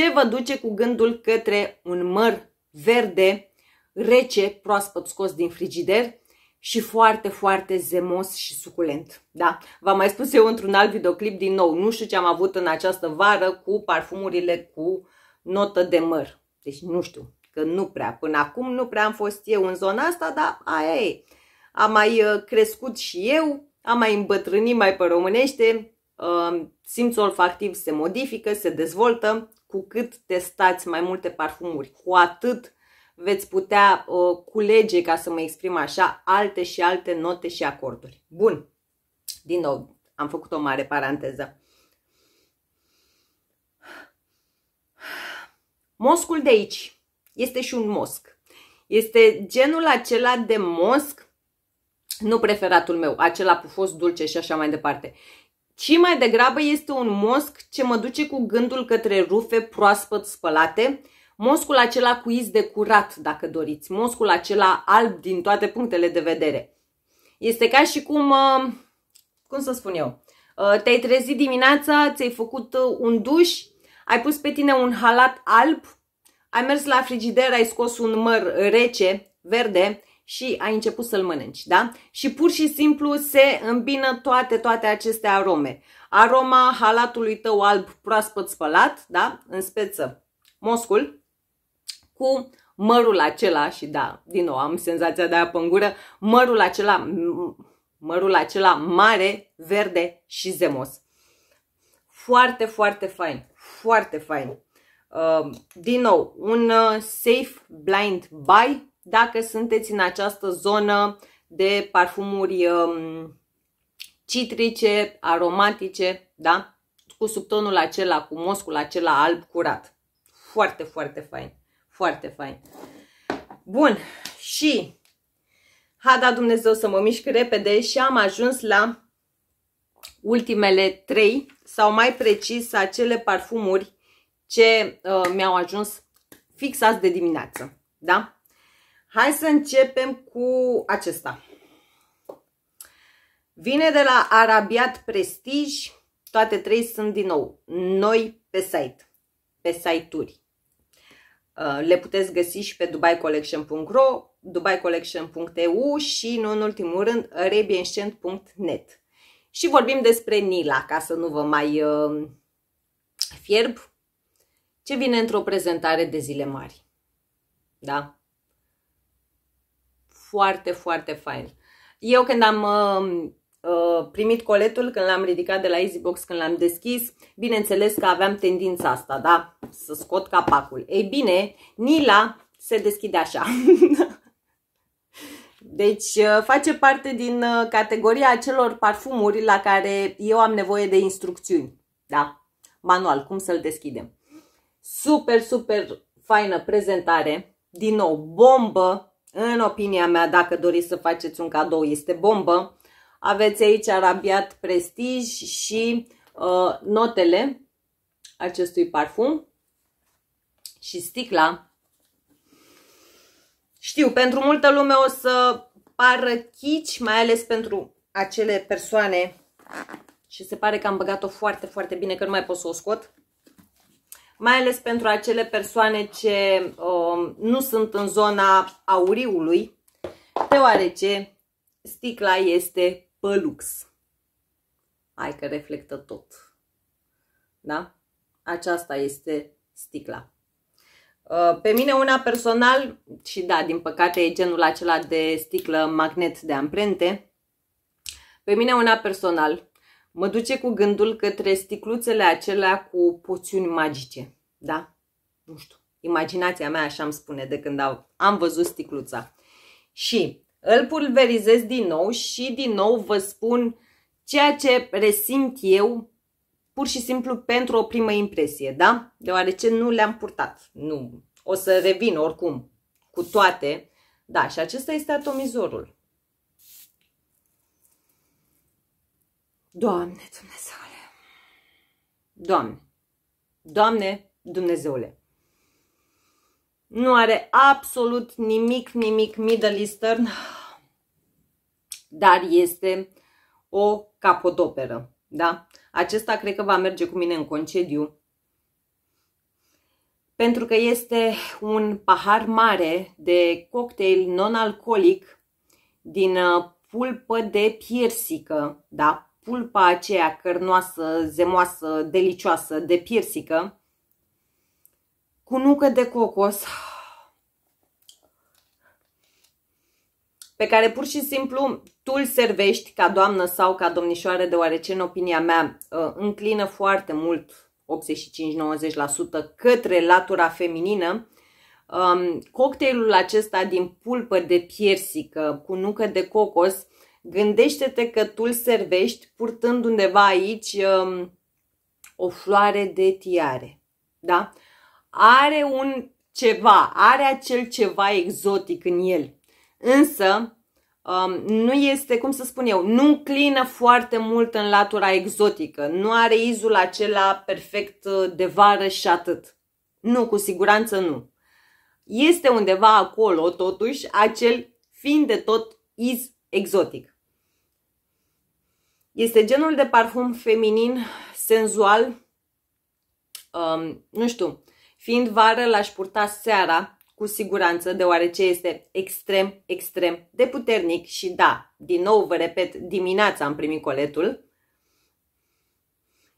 ce vă duce cu gândul către un măr verde, rece, proaspăt scos din frigider și foarte, foarte zemos și suculent. Da, v-am mai spus eu într-un alt videoclip din nou, nu știu ce am avut în această vară cu parfumurile cu notă de măr. Deci nu știu, că nu prea, până acum nu prea am fost eu în zona asta, dar aia e. Am mai uh, crescut și eu, am mai îmbătrânit mai pe românește, uh, simțul olfactiv se modifică, se dezvoltă, cu cât testați mai multe parfumuri, cu atât veți putea uh, culege, ca să mă exprim așa, alte și alte note și acorduri. Bun, din nou, am făcut o mare paranteză. Moscul de aici este și un mosc. Este genul acela de mosc, nu preferatul meu, acela pufos, fost dulce și așa mai departe ci mai degrabă este un mosc ce mă duce cu gândul către rufe proaspăt spălate, moscul acela cu iz de curat, dacă doriți, moscul acela alb din toate punctele de vedere. Este ca și cum, uh, cum să spun eu, uh, te-ai trezit dimineața, ți-ai făcut uh, un duș, ai pus pe tine un halat alb, ai mers la frigider, ai scos un măr rece, verde și ai început să-l mănânci, da? Și pur și simplu se îmbină toate, toate aceste arome. Aroma halatului tău alb proaspăt spălat, da? În speță, moscul, cu mărul acela, și da, din nou am senzația de apă în gură, mărul acela, mărul acela mare, verde și zemos. Foarte, foarte fain, foarte fain. Uh, din nou, un uh, safe blind buy dacă sunteți în această zonă de parfumuri um, citrice, aromatice, da? Cu subtonul acela, cu moscul acela alb curat. Foarte, foarte fain. Foarte fain. Bun, și ha da, Dumnezeu să mă mișc repede și am ajuns la ultimele trei sau mai precis acele parfumuri ce uh, mi-au ajuns fix azi de dimineață. Da? Hai să începem cu acesta. Vine de la Arabiat Prestige, toate trei sunt din nou noi pe site, pe site-uri. Uh, le puteți găsi și pe dubaicollection.ro, dubaicollection.eu și, nu în ultimul rând, arabianscent.net. Și vorbim despre Nila, ca să nu vă mai uh, fierb, ce vine într-o prezentare de zile mari. Da? foarte, foarte fain. Eu când am um, uh, primit coletul, când l-am ridicat de la Easybox, când l-am deschis, bineînțeles că aveam tendința asta, da? Să scot capacul. Ei bine, Nila se deschide așa. *laughs* Deci uh, face parte din uh, categoria acelor parfumuri la care eu am nevoie de instrucțiuni. Da, manual, cum să-l deschidem. Super, super faină prezentare. Din nou, bombă în opinia mea, dacă doriți să faceți un cadou, este bombă. Aveți aici Arabiat prestij și uh, notele acestui parfum și sticla. Știu, pentru multă lume o să pară chici, mai ales pentru acele persoane și se pare că am băgat-o foarte, foarte bine, că nu mai pot să o scot mai ales pentru acele persoane ce uh, nu sunt în zona auriului, deoarece sticla este pălux. Hai că reflectă tot. Da? Aceasta este sticla. Ă, pe mine una personal, și da, din păcate e genul acela de sticlă magnet de amprente, pe mine una personal mă duce cu gândul către sticluțele acelea cu poțiuni magice. Da? Nu știu. Imaginația mea așa îmi spune de când am văzut sticluța. Și îl pulverizez din nou și din nou vă spun ceea ce resimt eu pur și simplu pentru o primă impresie, da? Deoarece nu le-am purtat. Nu. O să revin oricum cu toate. Da, și acesta este atomizorul. Doamne Dumnezeule! Doamne! Doamne Dumnezeule! Nu are absolut nimic, nimic Middle Eastern, dar este o capodoperă. Da? Acesta cred că va merge cu mine în concediu pentru că este un pahar mare de cocktail non-alcoolic din uh, pulpă de piersică, da? pulpa aceea cărnoasă, zemoasă, delicioasă de piersică cu nucă de cocos pe care pur și simplu tu îl servești ca doamnă sau ca domnișoară, deoarece în opinia mea ă, înclină foarte mult 85-90% către latura feminină. Cocktailul acesta din pulpă de piersică cu nucă de cocos Gândește-te că tu îl servești purtând undeva aici um, o floare de tiare. Da? Are un ceva, are acel ceva exotic în el. Însă, um, nu este, cum să spun eu, nu înclină foarte mult în latura exotică. Nu are izul acela perfect uh, de vară și atât. Nu, cu siguranță nu. Este undeva acolo, totuși, acel fiind de tot iz exotic. Este genul de parfum feminin, senzual, um, nu știu, fiind vară l-aș purta seara cu siguranță, deoarece este extrem, extrem de puternic și da, din nou vă repet, dimineața am primit coletul.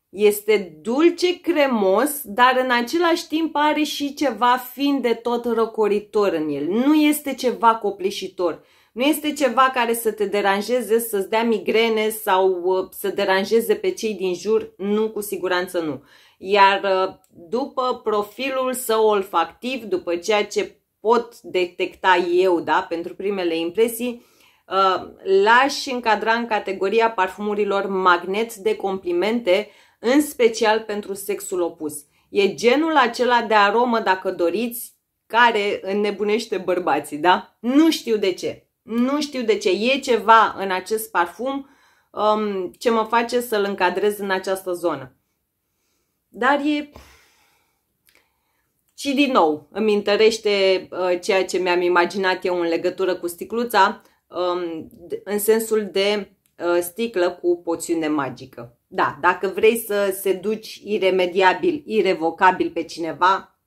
Este dulce, cremos, dar în același timp are și ceva fiind de tot răcoritor în el. Nu este ceva copleșitor. Nu este ceva care să te deranjeze, să-ți dea migrene sau uh, să deranjeze pe cei din jur, nu, cu siguranță nu. Iar uh, după profilul său olfactiv, după ceea ce pot detecta eu, da, pentru primele impresii, uh, l-aș încadra în categoria parfumurilor magnet de complimente, în special pentru sexul opus. E genul acela de aromă, dacă doriți, care înnebunește bărbații, da? Nu știu de ce. Nu știu de ce. E ceva în acest parfum um, ce mă face să-l încadrez în această zonă. Dar e... Și din nou, îmi întărește uh, ceea ce mi-am imaginat eu în legătură cu sticluța, um, în sensul de uh, sticlă cu poțiune magică. Da, dacă vrei să seduci iremediabil, irevocabil pe cineva,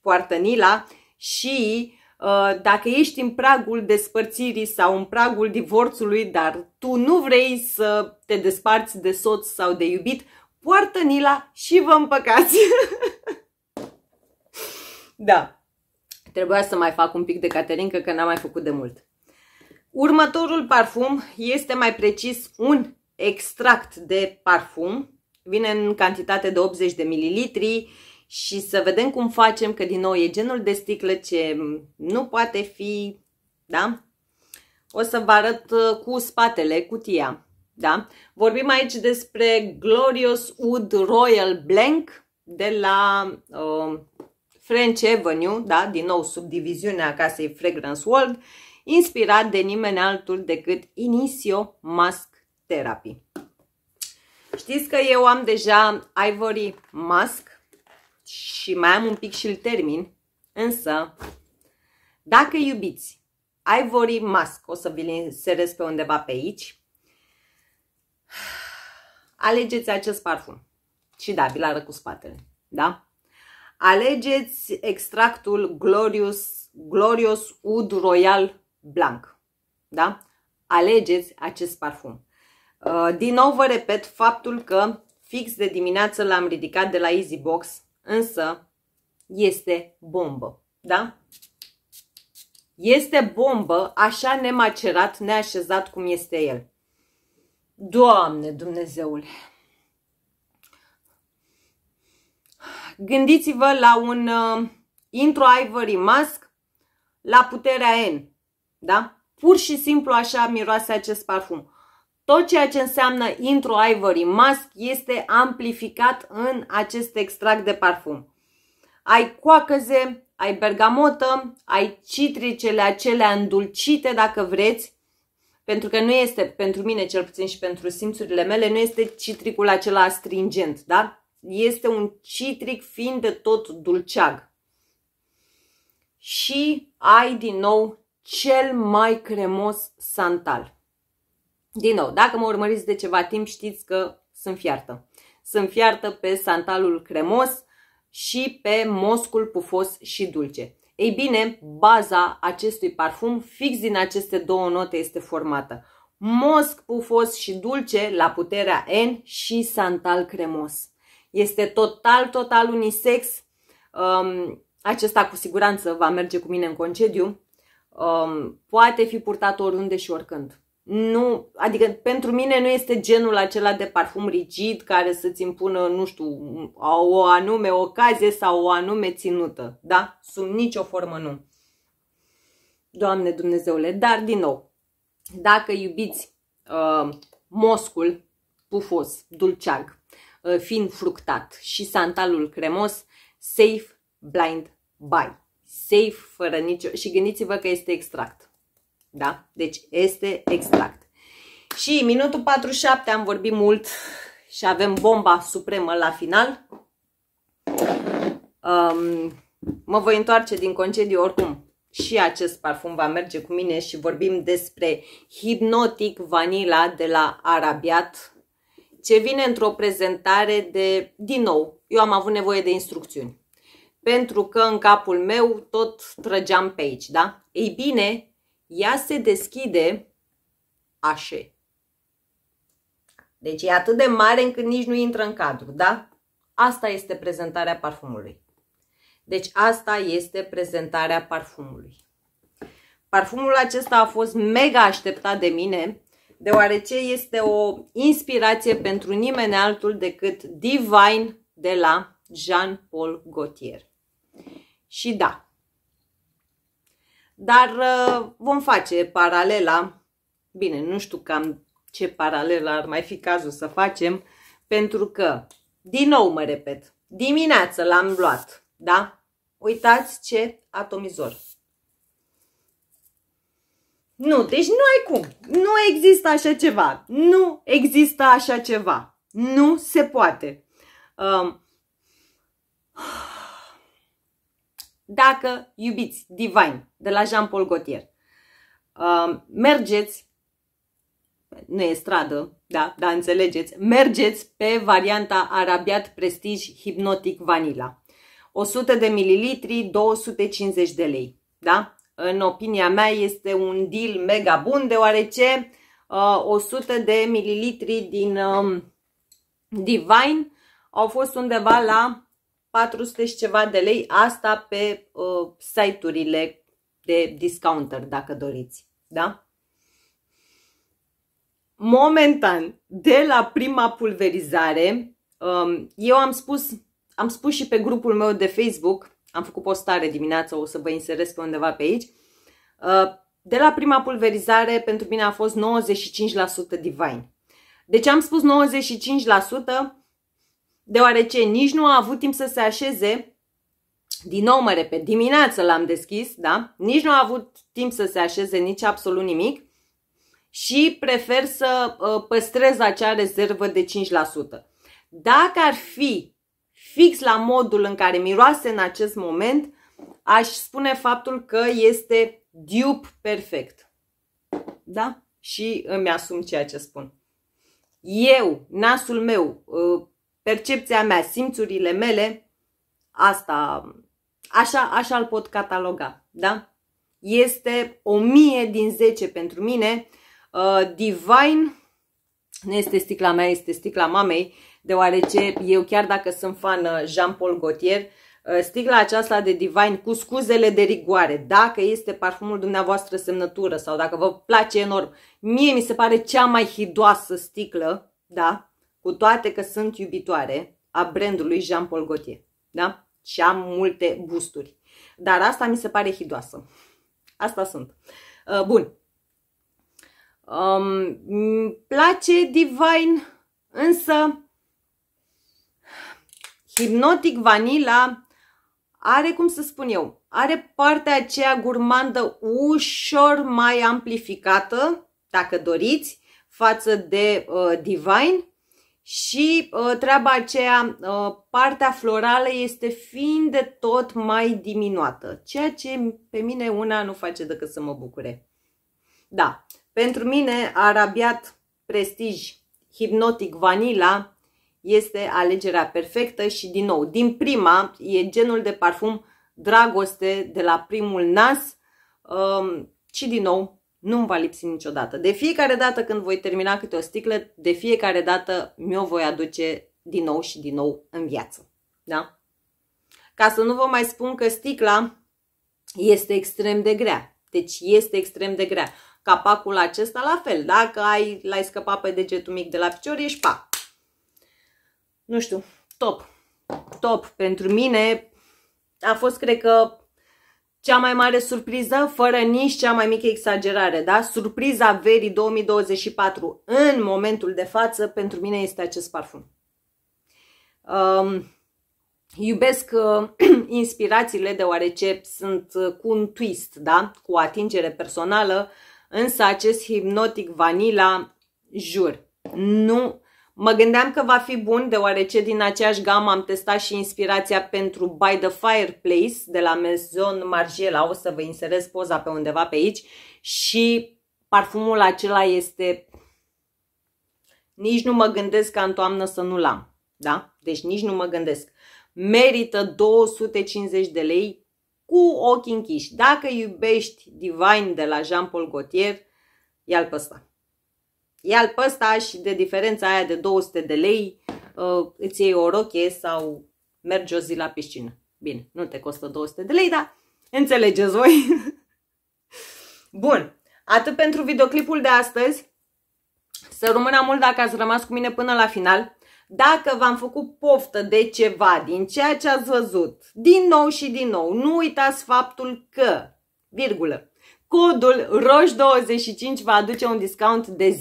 poartă nila și Uh, dacă ești în pragul despărțirii sau în pragul divorțului, dar tu nu vrei să te desparți de soț sau de iubit, poartă nila și vă împăcați. *laughs* da, trebuia să mai fac un pic de caterincă că n-am mai făcut de mult. Următorul parfum este mai precis un extract de parfum. Vine în cantitate de 80 de mililitri și să vedem cum facem, că din nou e genul de sticlă ce nu poate fi, da? O să vă arăt uh, cu spatele cutia, da? Vorbim aici despre Glorious Wood Royal Blank de la uh, French Avenue, da? Din nou subdiviziunea casei Fragrance World, inspirat de nimeni altul decât Inicio Mask Therapy. Știți că eu am deja Ivory Mask, și mai am un pic și îl termin, însă dacă iubiți Ivory Mask, o să vi-l inserez pe undeva pe aici, alegeți acest parfum. Și da, vi-l arăt cu spatele, da? Alegeți extractul Glorious, Glorious Oud Royal Blanc, da? Alegeți acest parfum. Uh, din nou vă repet faptul că fix de dimineață l-am ridicat de la Easybox însă este bombă, da? Este bombă, așa nemacerat, neașezat cum este el. Doamne Dumnezeule! Gândiți-vă la un uh, intro Ivory Mask la puterea N, da? Pur și simplu așa miroase acest parfum. Tot ceea ce înseamnă Intro Ivory Mask este amplificat în acest extract de parfum. Ai coacăze, ai bergamotă, ai citricele acelea îndulcite dacă vreți, pentru că nu este, pentru mine cel puțin și pentru simțurile mele, nu este citricul acela astringent, da? Este un citric fiind de tot dulceag. Și ai din nou cel mai cremos santal. Din nou, dacă mă urmăriți de ceva timp, știți că sunt fiartă. Sunt fiartă pe santalul cremos și pe moscul pufos și dulce. Ei bine, baza acestui parfum fix din aceste două note este formată. Mosc pufos și dulce la puterea N și santal cremos. Este total, total unisex. Um, acesta cu siguranță va merge cu mine în concediu. Um, poate fi purtat oriunde și oricând nu, adică pentru mine nu este genul acela de parfum rigid care să-ți impună, nu știu, o anume ocazie sau o anume ținută, da? Sub nicio formă nu. Doamne Dumnezeule, dar din nou, dacă iubiți uh, moscul pufos, dulceag, uh, fiind fructat și santalul cremos, safe blind buy. Safe fără nicio... și gândiți-vă că este extract da? Deci este extract. Și minutul 47 am vorbit mult și avem bomba supremă la final. Um, mă voi întoarce din concediu oricum. Și acest parfum va merge cu mine și vorbim despre Hypnotic Vanilla de la Arabiat, ce vine într-o prezentare de, din nou, eu am avut nevoie de instrucțiuni. Pentru că în capul meu tot trăgeam pe aici, da? Ei bine, ea se deschide așe. Deci e atât de mare încât nici nu intră în cadru, da? Asta este prezentarea parfumului. Deci asta este prezentarea parfumului. Parfumul acesta a fost mega așteptat de mine, deoarece este o inspirație pentru nimeni altul decât Divine de la Jean-Paul Gaultier. Și da, dar uh, vom face paralela, bine, nu știu cam ce paralelă ar mai fi cazul să facem, pentru că, din nou mă repet, dimineață l-am luat, da? Uitați ce atomizor. Nu, deci nu ai cum. Nu există așa ceva. Nu există așa ceva. Nu se poate. Um, dacă iubiți Divine, de la Jean-Paul Gaultier. Um, mergeți, nu e stradă, da, da înțelegeți, mergeți pe varianta Arabiat Prestige Hypnotic Vanilla. 100 de mililitri, 250 de lei. Da? În opinia mea este un deal mega bun, deoarece uh, 100 de mililitri din um, Divine au fost undeva la 400 și ceva de lei, asta pe uh, site-urile de discounter, dacă doriți. Da? Momentan, de la prima pulverizare, um, eu am spus, am spus și pe grupul meu de Facebook, am făcut postare dimineața, o să vă inserez pe undeva pe aici, uh, de la prima pulverizare pentru mine a fost 95% divine. Deci am spus 95%, deoarece nici nu a avut timp să se așeze. Din nou, mă repet, dimineață l-am deschis, da? Nici nu a avut timp să se așeze nici absolut nimic și prefer să ă, păstrez acea rezervă de 5%. Dacă ar fi fix la modul în care miroase în acest moment, aș spune faptul că este dupe perfect. Da? Și îmi asum ceea ce spun. Eu, nasul meu, ă, percepția mea, simțurile mele, asta, așa, așa îl pot cataloga, da? Este o mie din zece pentru mine. Uh, divine nu este sticla mea, este sticla mamei, deoarece eu chiar dacă sunt fan uh, Jean-Paul Gaultier, uh, sticla aceasta de Divine cu scuzele de rigoare, dacă este parfumul dumneavoastră semnătură sau dacă vă place enorm, mie mi se pare cea mai hidoasă sticlă, da, cu toate că sunt iubitoare a brandului Jean Paul Gaultier. Da? Și am multe gusturi. Dar asta mi se pare hidoasă. Asta sunt. Uh, bun. Um, îmi place Divine, însă Hypnotic Vanilla are, cum să spun eu, are partea aceea gurmandă ușor mai amplificată, dacă doriți, față de uh, Divine, și uh, treaba aceea, uh, partea florală este fiind de tot mai diminuată, ceea ce pe mine una nu face decât să mă bucure. Da, pentru mine Arabiat Prestige hipnotic vanila, este alegerea perfectă și din nou, din prima, e genul de parfum dragoste de la primul nas uh, și din nou nu-mi va lipsi niciodată. De fiecare dată când voi termina câte o sticlă, de fiecare dată mi-o voi aduce din nou și din nou în viață. Da? Ca să nu vă mai spun că sticla este extrem de grea. Deci este extrem de grea. Capacul acesta la fel. Dacă ai, ai scăpat pe degetul mic de la picior, ești pa. Nu știu, top. Top. Pentru mine a fost, cred că, cea mai mare surpriză, fără nici cea mai mică exagerare, da? Surpriza verii 2024 în momentul de față pentru mine este acest parfum. Um, iubesc uh, *clears throat* inspirațiile deoarece sunt uh, cu un twist, da? Cu o atingere personală, însă acest hipnotic vanila, jur, nu Mă gândeam că va fi bun, deoarece din aceeași gamă am testat și inspirația pentru By the Fireplace de la Maison Margiela, o să vă inserez poza pe undeva pe aici și parfumul acela este... Nici nu mă gândesc ca în toamnă să nu-l am, da? Deci nici nu mă gândesc. Merită 250 de lei cu ochi închiși. Dacă iubești Divine de la Jean Paul Gaultier, ia-l pe ăsta ia pe ăsta și de diferența aia de 200 de lei uh, îți iei o rochie sau mergi o zi la piscină. Bine, nu te costă 200 de lei, dar înțelegeți voi. *laughs* Bun, atât pentru videoclipul de astăzi. Să rămână mult dacă ați rămas cu mine până la final. Dacă v-am făcut poftă de ceva din ceea ce ați văzut, din nou și din nou, nu uitați faptul că, virgulă, Codul ROJ25 va aduce un discount de 10%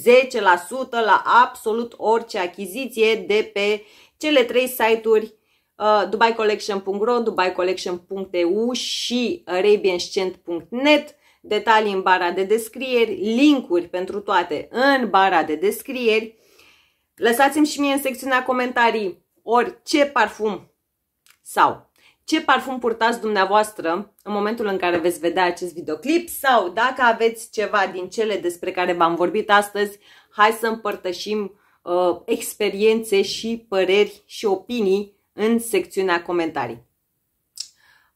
la absolut orice achiziție de pe cele trei site-uri uh, dubaicollection.ro, dubaicollection.eu și arabianscent.net. Detalii în bara de descrieri, linkuri pentru toate în bara de descrieri. Lăsați-mi și mie în secțiunea comentarii orice parfum sau ce parfum purtați dumneavoastră în momentul în care veți vedea acest videoclip sau dacă aveți ceva din cele despre care v-am vorbit astăzi, hai să împărtășim uh, experiențe și păreri și opinii în secțiunea comentarii.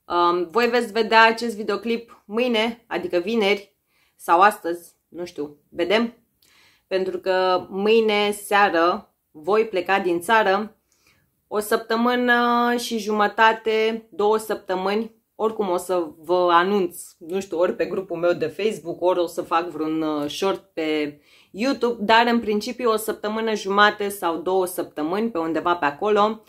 Um, voi veți vedea acest videoclip mâine, adică vineri sau astăzi, nu știu, vedem, pentru că mâine seară voi pleca din țară o săptămână și jumătate, două săptămâni, oricum o să vă anunț, nu știu, ori pe grupul meu de Facebook, ori o să fac vreun uh, short pe YouTube, dar în principiu o săptămână jumate sau două săptămâni, pe undeva pe acolo,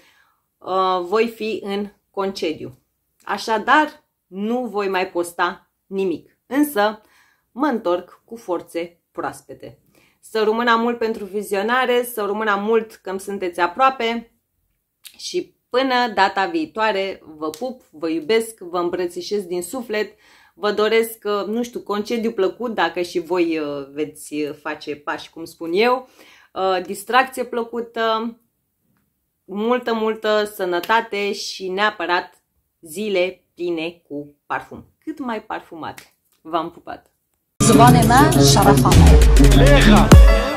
uh, voi fi în concediu. Așadar, nu voi mai posta nimic. Însă, mă întorc cu forțe proaspete. Să rămână mult pentru vizionare, să rămână mult că sunteți aproape, și până data viitoare, vă pup, vă iubesc, vă îmbrățișez din suflet, vă doresc, uh, nu știu, concediu plăcut dacă și voi uh, veți uh, face pași, cum spun eu, distracție plăcută, multă, multă sănătate și neapărat zile pline cu parfum. Cât mai parfumat. V-am pupat! زبان من شرفم